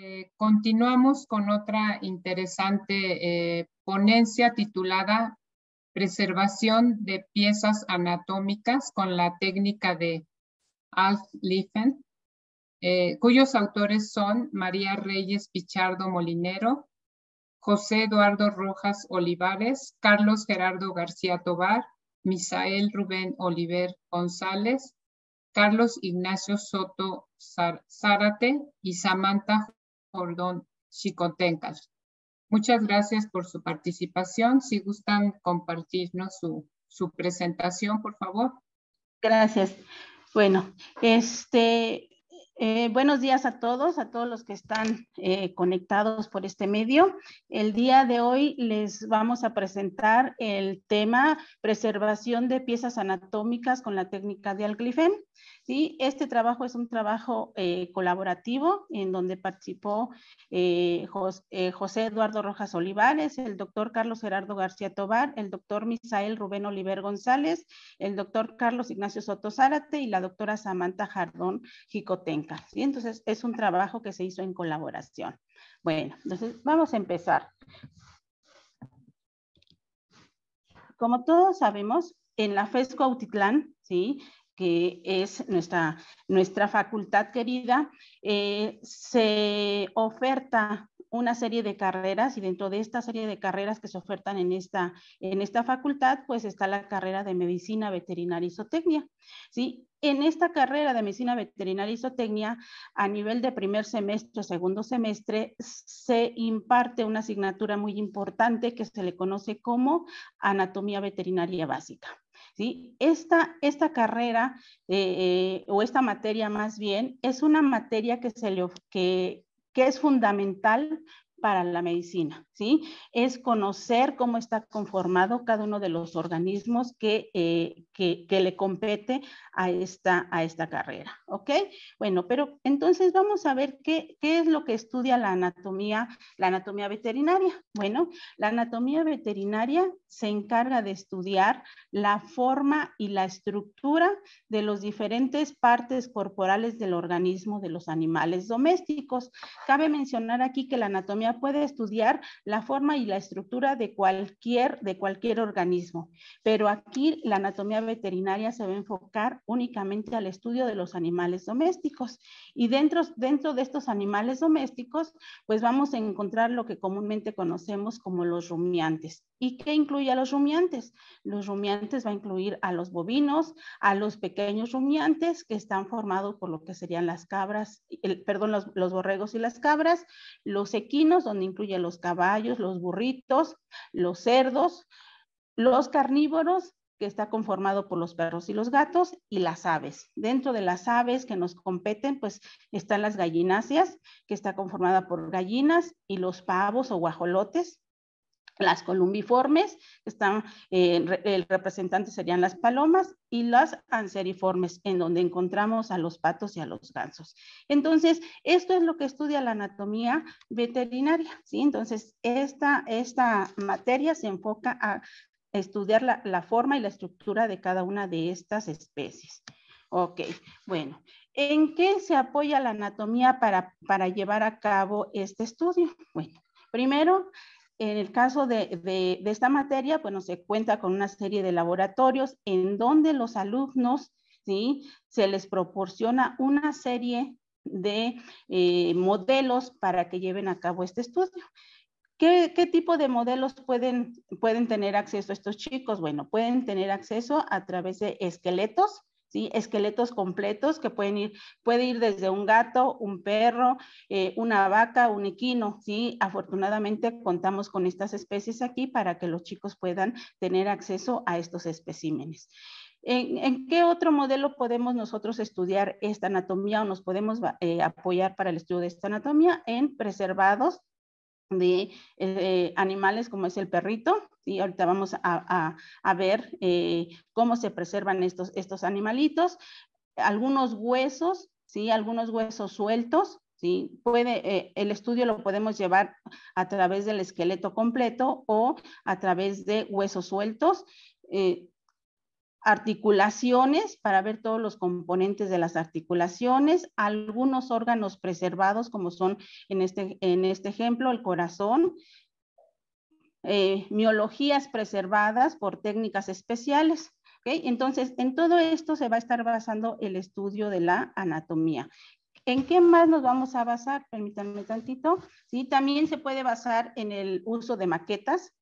Eh, continuamos con otra interesante eh, ponencia titulada Preservación de piezas anatómicas con la técnica de Alf Liefen, eh, cuyos autores son María Reyes Pichardo Molinero, José Eduardo Rojas Olivares, Carlos Gerardo García Tobar, Misael Rubén Oliver González, Carlos Ignacio Soto Zárate y Samantha Ordón Chicotencas. Muchas gracias por su participación. Si gustan compartirnos su, presentación, por favor. Gracias. Bueno, este, eh, buenos días a todos, a todos los que están eh, conectados por este medio. El día de hoy les vamos a presentar el tema preservación de piezas anatómicas con la técnica de Alglifen. ¿sí? Este trabajo es un trabajo eh, colaborativo en donde participó eh, eh, José Eduardo Rojas Olivares, el doctor Carlos Gerardo García Tobar, el doctor Misael Rubén Oliver González, el doctor Carlos Ignacio Soto Zárate y la doctora Samantha Jardón Jicotenca. Entonces, es un trabajo que se hizo en colaboración. Bueno, entonces vamos a empezar. Como todos sabemos, en la FESCO Autitlán, ¿sí? que es nuestra, facultad querida, eh, se oferta una serie de carreras y dentro de esta serie de carreras que se ofertan en esta, en esta facultad, pues está la carrera de medicina veterinaria y zootecnia. En esta carrera de medicina veterinaria y zootecnia, a nivel de primer semestre, segundo semestre, se imparte una asignatura muy importante que se le conoce como anatomía veterinaria básica. Esta, esta carrera eh, eh, o esta materia más bien es una materia que, se le, que, que es fundamental para la medicina, ¿sí? Es conocer cómo está conformado cada uno de los organismos que, eh, que, que, le compete a esta, a esta carrera, ¿ok? Bueno, pero entonces vamos a ver qué, qué es lo que estudia la anatomía, la anatomía veterinaria. Bueno, la anatomía veterinaria se encarga de estudiar la forma y la estructura de los diferentes partes corporales del organismo de los animales domésticos. Cabe mencionar aquí que la anatomía puede estudiar la forma y la estructura de cualquier, de cualquier organismo, pero aquí la anatomía veterinaria se va a enfocar únicamente al estudio de los animales domésticos. Y dentro, dentro de estos animales domésticos, pues vamos a encontrar lo que comúnmente conocemos como los rumiantes. ¿Y qué incluye a los rumiantes? Los rumiantes va a incluir a los bovinos, a los pequeños rumiantes que están formados por lo que serían las cabras, el, perdón, los, borregos y las cabras, los equinos, donde incluye los caballos, los burritos, los cerdos, los carnívoros, que está conformado por los perros y los gatos, y las aves. Dentro de las aves que nos competen, pues están las gallináceas, que está conformada por gallinas, y los pavos o guajolotes, las columbiformes, están, eh, el representante serían las palomas, y las anseriformes, en donde encontramos a los patos y a los gansos. Entonces, esto es lo que estudia la anatomía veterinaria, ¿sí? Entonces, esta, esta materia se enfoca a estudiar la, forma y la estructura de cada una de estas especies. Ok, bueno, ¿en qué se apoya la anatomía para, para llevar a cabo este estudio? Bueno, primero, en el caso de, esta materia, bueno, se cuenta con una serie de laboratorios en donde los alumnos, ¿sí? Se les proporciona una serie de eh, modelos para que lleven a cabo este estudio. ¿Qué, tipo de modelos pueden, pueden tener acceso estos chicos? Bueno, pueden tener acceso a través de esqueletos, ¿Sí? esqueletos completos que pueden ir, puede ir desde un gato, un perro, eh, una vaca, un equino. ¿sí? Afortunadamente contamos con estas especies aquí para que los chicos puedan tener acceso a estos especímenes. ¿En, qué otro modelo podemos nosotros estudiar esta anatomía o nos podemos eh, apoyar para el estudio de esta anatomía? En preservados de eh, animales como es el perrito, Ahorita vamos a, ver eh, cómo se preservan estos, estos animalitos. Algunos huesos, ¿sí? Algunos huesos sueltos, ¿sí? Puede, eh, el estudio lo podemos llevar a través del esqueleto completo o a través de huesos sueltos. Eh, articulaciones para ver todos los componentes de las articulaciones, algunos órganos preservados como son en este, en este ejemplo el corazón, eh, miologías preservadas por técnicas especiales. Entonces, en todo esto se va a estar basando el estudio de la anatomía. ¿En qué más nos vamos a basar? Permítanme tantito. Sí, también se puede basar en el uso de maquetas,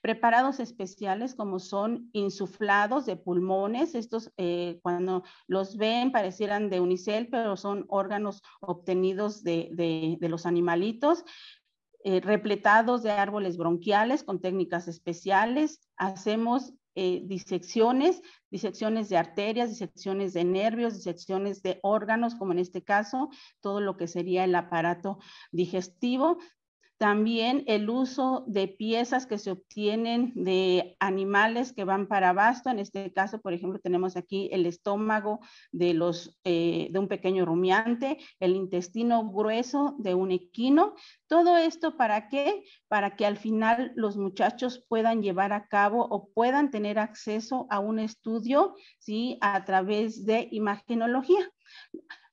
Preparados especiales como son insuflados de pulmones, estos eh, cuando los ven parecieran de unicel, pero son órganos obtenidos de, de los animalitos. Eh, repletados de árboles bronquiales con técnicas especiales. Hacemos eh, disecciones, disecciones de arterias, disecciones de nervios, disecciones de órganos, como en este caso, todo lo que sería el aparato digestivo. También el uso de piezas que se obtienen de animales que van para abasto. En este caso, por ejemplo, tenemos aquí el estómago eh, de, un pequeño rumiante, el intestino grueso de un equino. Todo esto para qué? Para que al final los muchachos puedan llevar a cabo o puedan tener acceso a un estudio ¿sí? a través de imagenología.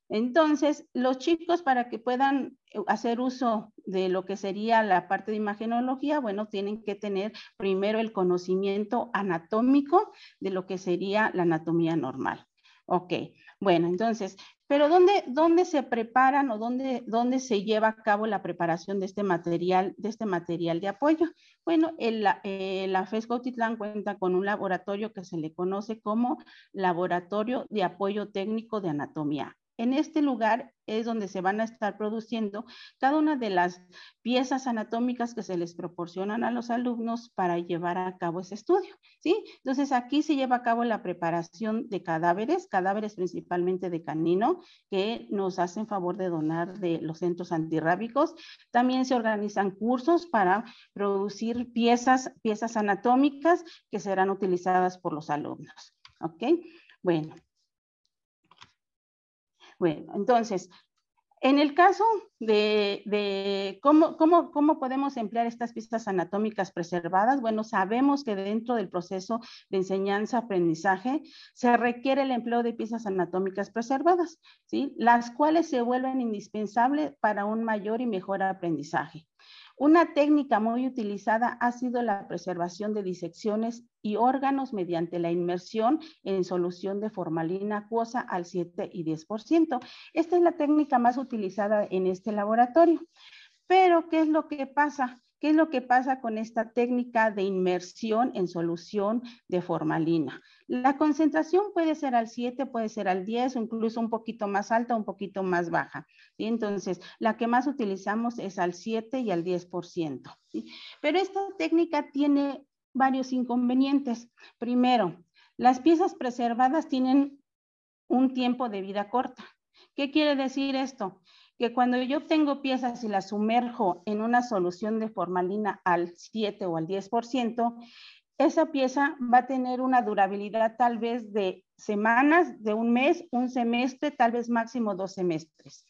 Entonces, los chicos para que puedan eh, hacer uso de lo que sería la parte de imagenología, bueno, tienen que tener primero el conocimiento anatómico de lo que sería la anatomía normal. Ok, bueno, entonces, pero ¿dónde, dónde se preparan o dónde, se lleva a cabo la preparación de este material, de, este material de apoyo? Bueno, la eh, FES cuenta con un laboratorio que se le conoce como Laboratorio de Apoyo Técnico de Anatomía, en este lugar es donde se van a estar produciendo cada una de las piezas anatómicas que se les proporcionan a los alumnos para llevar a cabo ese estudio, ¿sí? Entonces aquí se lleva a cabo la preparación de cadáveres, cadáveres principalmente de canino, que nos hacen favor de donar de los centros antirrábicos. También se organizan cursos para producir piezas, piezas anatómicas que serán utilizadas por los alumnos, ¿ok? Bueno, bueno, entonces, en el caso de, cómo, podemos emplear estas piezas anatómicas preservadas, bueno, sabemos que dentro del proceso de enseñanza-aprendizaje se requiere el empleo de piezas anatómicas preservadas, ¿sí? las cuales se vuelven indispensables para un mayor y mejor aprendizaje. Una técnica muy utilizada ha sido la preservación de disecciones y órganos mediante la inmersión en solución de formalina acuosa al 7 y 10%. Esta es la técnica más utilizada en este laboratorio. Pero, ¿qué es lo que pasa? ¿Qué es lo que pasa con esta técnica de inmersión en solución de formalina? La concentración puede ser al 7, puede ser al 10, o incluso un poquito más alta, un poquito más baja. y Entonces, la que más utilizamos es al 7 y al 10%. ¿sí? Pero esta técnica tiene varios inconvenientes. Primero, las piezas preservadas tienen un tiempo de vida corta. ¿Qué quiere decir esto? que cuando yo tengo piezas y las sumerjo en una solución de formalina al 7 o al 10%, esa pieza va a tener una durabilidad tal vez de semanas, de un mes, un semestre, tal vez máximo dos semestres.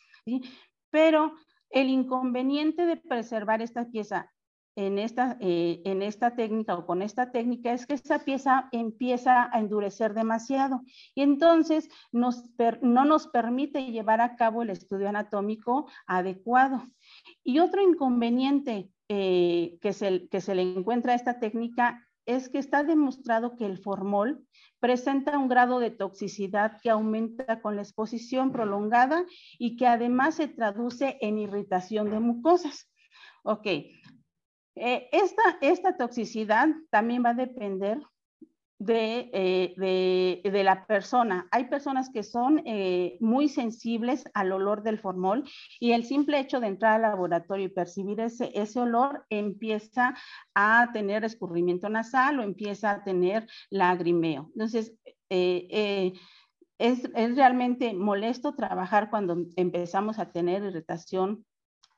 Pero el inconveniente de preservar esta pieza en esta, eh, en esta técnica o con esta técnica es que esta pieza empieza a endurecer demasiado y entonces nos no nos permite llevar a cabo el estudio anatómico adecuado. Y otro inconveniente eh, que, se, que se le encuentra a esta técnica es que está demostrado que el formol presenta un grado de toxicidad que aumenta con la exposición prolongada y que además se traduce en irritación de mucosas. Ok, eh, esta, toxicidad también va a depender de, eh, la persona. Hay personas que son eh, muy sensibles al olor del formol y el simple hecho de entrar al laboratorio y percibir ese, ese olor empieza a tener escurrimiento nasal o empieza a tener lagrimeo. Entonces, es, realmente molesto trabajar cuando empezamos a tener irritación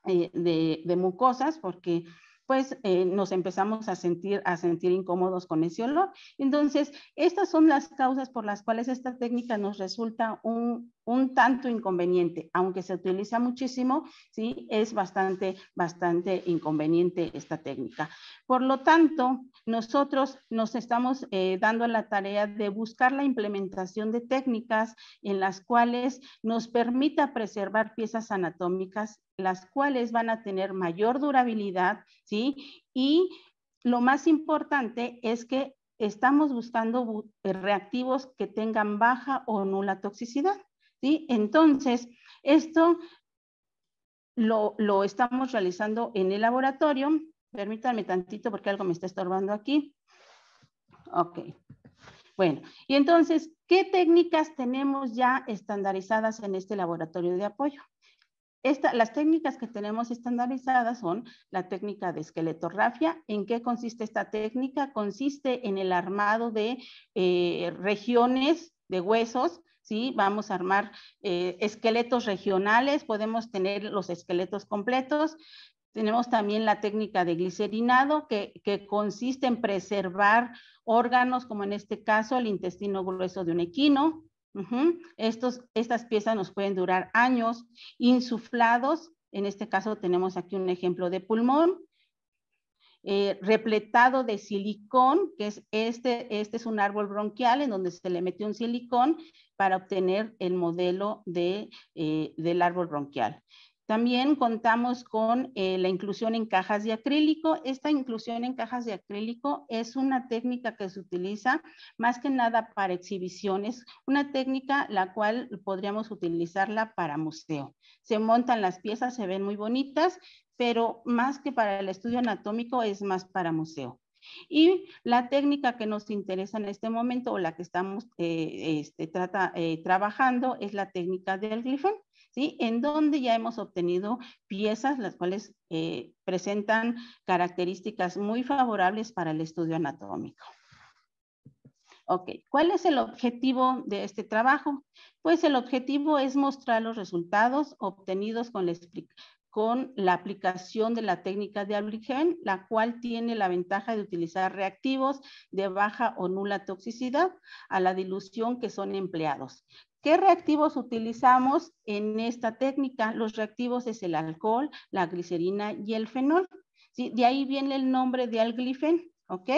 de, de, mucosas porque pues eh, nos empezamos a sentir, a sentir incómodos con ese olor. Entonces, estas son las causas por las cuales esta técnica nos resulta un, un tanto inconveniente, aunque se utiliza muchísimo, sí, es bastante, bastante inconveniente esta técnica. Por lo tanto, nosotros nos estamos eh, dando la tarea de buscar la implementación de técnicas en las cuales nos permita preservar piezas anatómicas, las cuales van a tener mayor durabilidad, sí, y lo más importante es que estamos buscando eh, reactivos que tengan baja o nula toxicidad. Entonces, esto lo, estamos realizando en el laboratorio. Permítanme tantito porque algo me está estorbando aquí. Ok. Bueno, y entonces, ¿qué técnicas tenemos ya estandarizadas en este laboratorio de apoyo? las técnicas que tenemos estandarizadas son la técnica de esqueletorrafia. ¿En qué consiste esta técnica? Consiste en el armado de eh, regiones de huesos ¿sí? Vamos a armar eh, esqueletos regionales, podemos tener los esqueletos completos. Tenemos también la técnica de glicerinado, que, consiste en preservar órganos, como en este caso el intestino grueso de un equino, estas piezas nos pueden durar años. Insuflados, en este caso tenemos aquí un ejemplo de pulmón. Eh, repletado de silicón, que es este, este es un árbol bronquial en donde se le metió un silicón para obtener el modelo de, eh, del árbol bronquial. También contamos con eh, la inclusión en cajas de acrílico. Esta inclusión en cajas de acrílico es una técnica que se utiliza más que nada para exhibiciones, una técnica la cual podríamos utilizarla para museo. Se montan las piezas, se ven muy bonitas, pero más que para el estudio anatómico es más para museo. Y la técnica que nos interesa en este momento o la que estamos eh, este, trata, eh, trabajando es la técnica del glifón. ¿sí? En donde ya hemos obtenido piezas las cuales eh, presentan características muy favorables para el estudio anatómico. Ok, ¿cuál es el objetivo de este trabajo? Pues el objetivo es mostrar los resultados obtenidos con la, aplicación de la técnica de Abligen, la cual tiene la ventaja de utilizar reactivos de baja o nula toxicidad a la dilución que son empleados, ¿Qué reactivos utilizamos en esta técnica? Los reactivos es el alcohol, la glicerina y el fenol. De ahí viene el nombre de alglifen, ¿ok?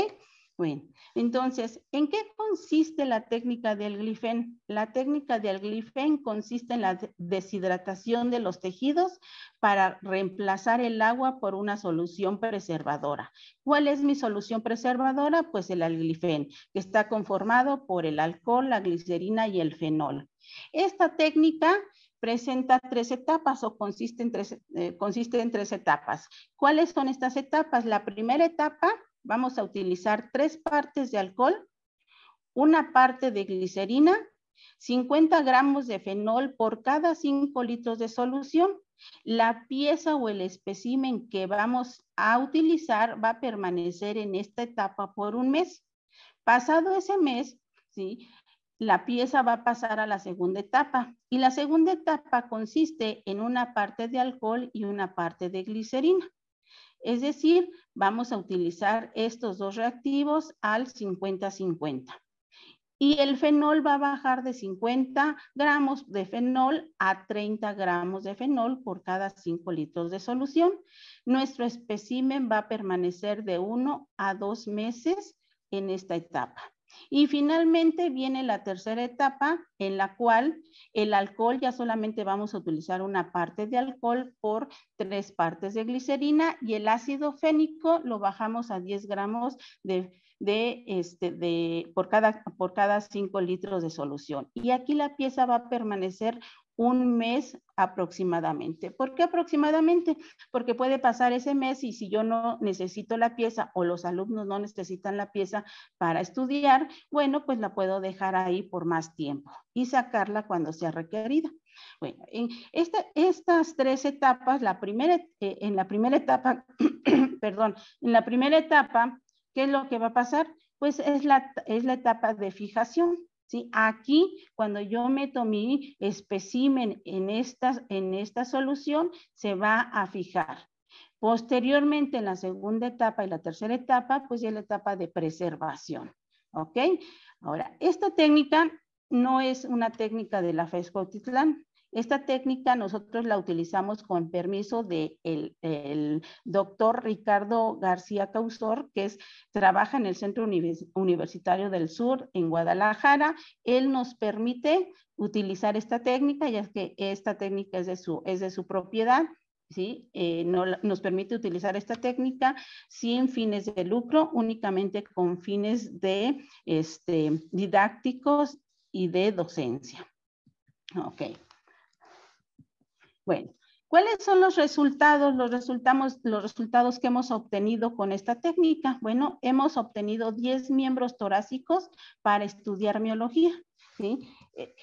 entonces, ¿en qué consiste la técnica del glifen? La técnica del glifen consiste en la deshidratación de los tejidos para reemplazar el agua por una solución preservadora. ¿Cuál es mi solución preservadora? Pues el alglifen, que está conformado por el alcohol, la glicerina y el fenol. Esta técnica presenta tres etapas o consiste eh, consiste en tres etapas. ¿Cuáles son estas etapas? La primera etapa vamos a utilizar tres partes de alcohol, una parte de glicerina, 50 gramos de fenol por cada 5 litros de solución. La pieza o el espécimen que vamos a utilizar va a permanecer en esta etapa por un mes. Pasado ese mes, ¿sí? la pieza va a pasar a la segunda etapa. Y la segunda etapa consiste en una parte de alcohol y una parte de glicerina. Es decir, vamos a utilizar estos dos reactivos al 50-50. Y el fenol va a bajar de 50 gramos de fenol a 30 gramos de fenol por cada 5 litros de solución. Nuestro espécimen va a permanecer de 1 a 2 meses en esta etapa. Y finalmente viene la tercera etapa en la cual el alcohol ya solamente vamos a utilizar una parte de alcohol por tres partes de glicerina y el ácido fénico lo bajamos a 10 gramos este, de, por, cada, por cada 5 litros de solución. Y aquí la pieza va a permanecer un mes aproximadamente. ¿Por qué aproximadamente? Porque puede pasar ese mes y si yo no necesito la pieza o los alumnos no necesitan la pieza para estudiar, bueno, pues la puedo dejar ahí por más tiempo y sacarla cuando sea requerida. Bueno, en estas tres etapas, la primera, eh, en la primera etapa, perdón, en la primera etapa, ¿qué es lo que va a pasar? Pues es la, es la etapa de fijación. Aquí, cuando yo meto mi espécimen en esta, en esta solución, se va a fijar. Posteriormente, en la segunda etapa y la tercera etapa, pues ya es la etapa de preservación. ¿Ok? Ahora, esta técnica no es una técnica de la FESCO esta técnica nosotros la utilizamos con permiso del doctor Ricardo García Causor, que es, trabaja en el Centro Universitario del Sur en Guadalajara. Él nos permite utilizar esta técnica, ya que esta técnica es de su, es de su propiedad. ¿sí? Eh, nos permite utilizar esta técnica sin fines de lucro, únicamente con fines de este, didácticos y de docencia. Okay. Bueno, ¿Cuáles son los resultados? Los, los resultados que hemos obtenido con esta técnica. Bueno, hemos obtenido 10 miembros torácicos para estudiar miología. ¿sí? Eh,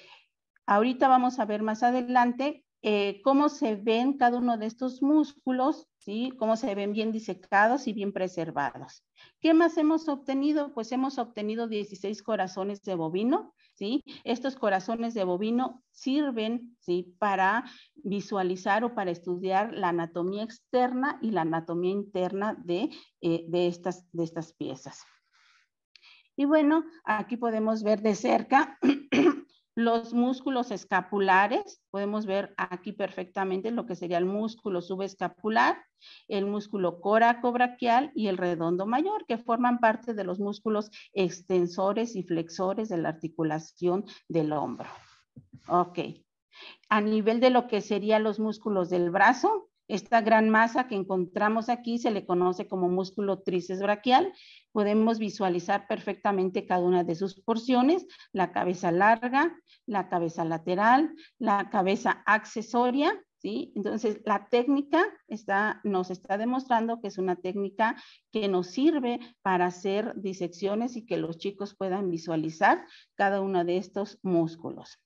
ahorita vamos a ver más adelante eh, cómo se ven cada uno de estos músculos, ¿sí? cómo se ven bien disecados y bien preservados. ¿Qué más hemos obtenido? Pues hemos obtenido 16 corazones de bovino. ¿sí? Estos corazones de bovino sirven ¿sí? para visualizar o para estudiar la anatomía externa y la anatomía interna de, eh, estas, de estas piezas. Y bueno, aquí podemos ver de cerca los músculos escapulares, podemos ver aquí perfectamente lo que sería el músculo subescapular, el músculo coracobraquial y el redondo mayor, que forman parte de los músculos extensores y flexores de la articulación del hombro. Ok. A nivel de lo que serían los músculos del brazo, esta gran masa que encontramos aquí se le conoce como músculo tríceps braquial Podemos visualizar perfectamente cada una de sus porciones, la cabeza larga, la cabeza lateral, la cabeza accesoria, Entonces, la técnica nos está demostrando que es una técnica que nos sirve para hacer disecciones y que los chicos puedan visualizar cada uno de estos músculos.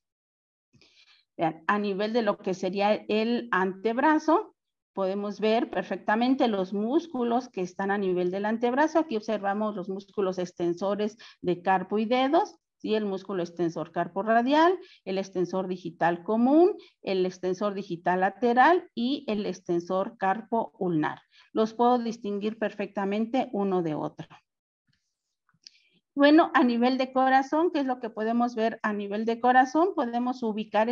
A nivel de lo que sería el antebrazo, podemos ver perfectamente los músculos que están a nivel del antebrazo. Aquí observamos los músculos extensores de carpo y dedos, y el músculo extensor carpo radial, el extensor digital común, el extensor digital lateral y el extensor carpo ulnar. Los puedo distinguir perfectamente uno de otro. Bueno, a nivel de corazón, ¿qué es lo que podemos ver a nivel de corazón, podemos ubicar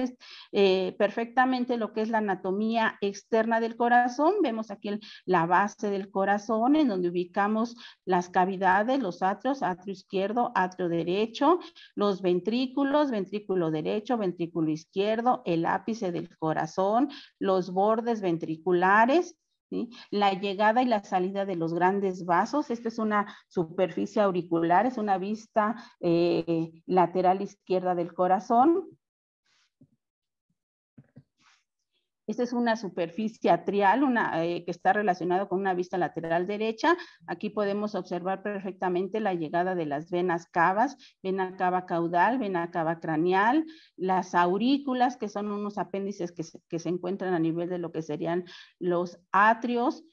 eh, perfectamente lo que es la anatomía externa del corazón. Vemos aquí la base del corazón, en donde ubicamos las cavidades, los atrios, atrio izquierdo, atrio derecho, los ventrículos, ventrículo derecho, ventrículo izquierdo, el ápice del corazón, los bordes ventriculares, la llegada y la salida de los grandes vasos, esta es una superficie auricular, es una vista eh, lateral izquierda del corazón, Esta es una superficie atrial una, eh, que está relacionada con una vista lateral derecha. Aquí podemos observar perfectamente la llegada de las venas cavas, vena cava caudal, vena cava craneal, las aurículas, que son unos apéndices que que se encuentran a nivel de lo que serían los atrios,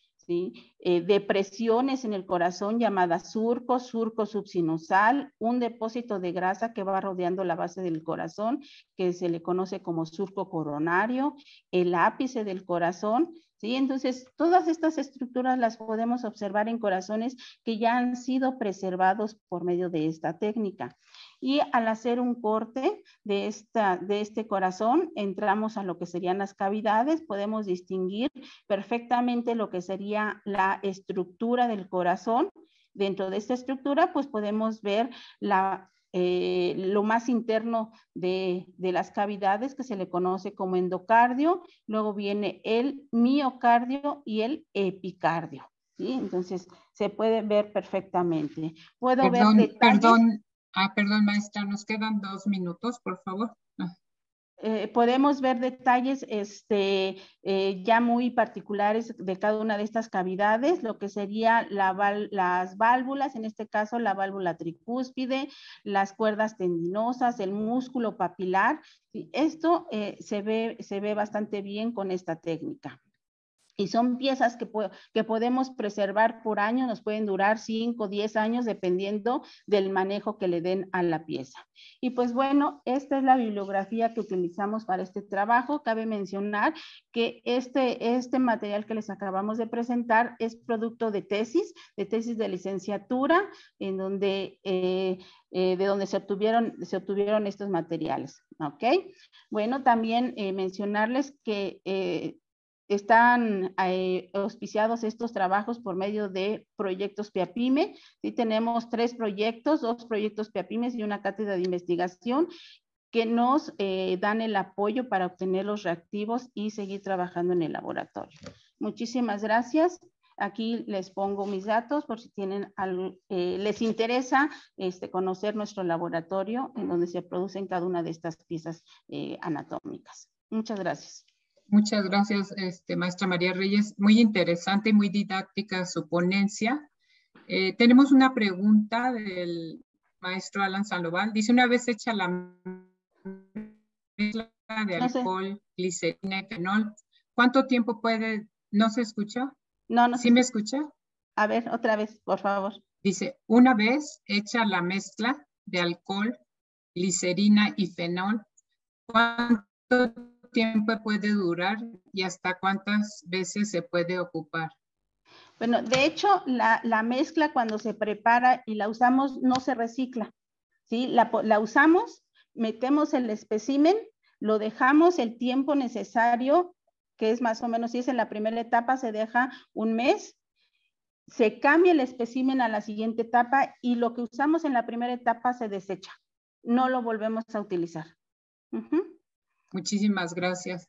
eh, depresiones en el corazón llamadas surco, surco subsinusal, un depósito de grasa que va rodeando la base del corazón, que se le conoce como surco coronario, el ápice del corazón, entonces, todas estas estructuras las podemos observar en corazones que ya han sido preservados por medio de esta técnica. Y al hacer un corte de, esta, de este corazón, entramos a lo que serían las cavidades, podemos distinguir perfectamente lo que sería la estructura del corazón. Dentro de esta estructura, pues podemos ver la eh, lo más interno de, de, las cavidades que se le conoce como endocardio, luego viene el miocardio y el epicardio. ¿sí? Entonces se puede ver perfectamente. Puedo ver Perdón, ah, perdón, maestra, nos quedan dos minutos, por favor. Eh, podemos ver detalles este, eh, ya muy particulares de cada una de estas cavidades, lo que serían las válvulas, en este caso la válvula tricúspide, las cuerdas tendinosas, el músculo papilar. Esto eh, se, ve, se ve bastante bien con esta técnica. Y son piezas que, que, podemos preservar por año, nos pueden durar 5 o 10 años dependiendo del manejo que le den a la pieza. Y pues bueno, esta es la bibliografía que utilizamos para este trabajo. Cabe mencionar que este, este material que les acabamos de presentar es producto de tesis, de tesis de licenciatura, en donde, eh, eh, de donde se obtuvieron, se obtuvieron estos materiales. ¿ok? Bueno, también eh, mencionarles que están eh, auspiciados estos trabajos por medio de proyectos PIAPIME. Sí tenemos tres proyectos, dos proyectos PIAPIMES y una cátedra de investigación que nos eh, dan el apoyo para obtener los reactivos y seguir trabajando en el laboratorio. Muchísimas gracias. Aquí les pongo mis datos por si tienen eh, les interesa este, conocer nuestro laboratorio en donde se producen cada una de estas piezas anatómicas. Muchas gracias. Muchas gracias, este, maestra María Reyes. Muy interesante y muy didáctica su ponencia. Eh, tenemos una pregunta del maestro Alan Sandoval. Dice, una vez hecha la mezcla de alcohol, glicerina y fenol, ¿cuánto tiempo puede? ¿No se escuchó? No, no. ¿Sí me escucha? A ver, otra vez, por favor. Dice, una vez hecha la mezcla de alcohol, glicerina y fenol, ¿cuánto tiempo puede durar y hasta cuántas veces se puede ocupar? Bueno, de hecho, la, mezcla cuando se prepara y la usamos no se recicla. ¿sí? La, usamos, metemos el espécimen lo dejamos el tiempo necesario, que es más o menos, si es en la primera etapa, se deja un mes, se cambia el espécimen a la siguiente etapa y lo que usamos en la primera etapa se desecha. No lo volvemos a utilizar. Muchísimas gracias.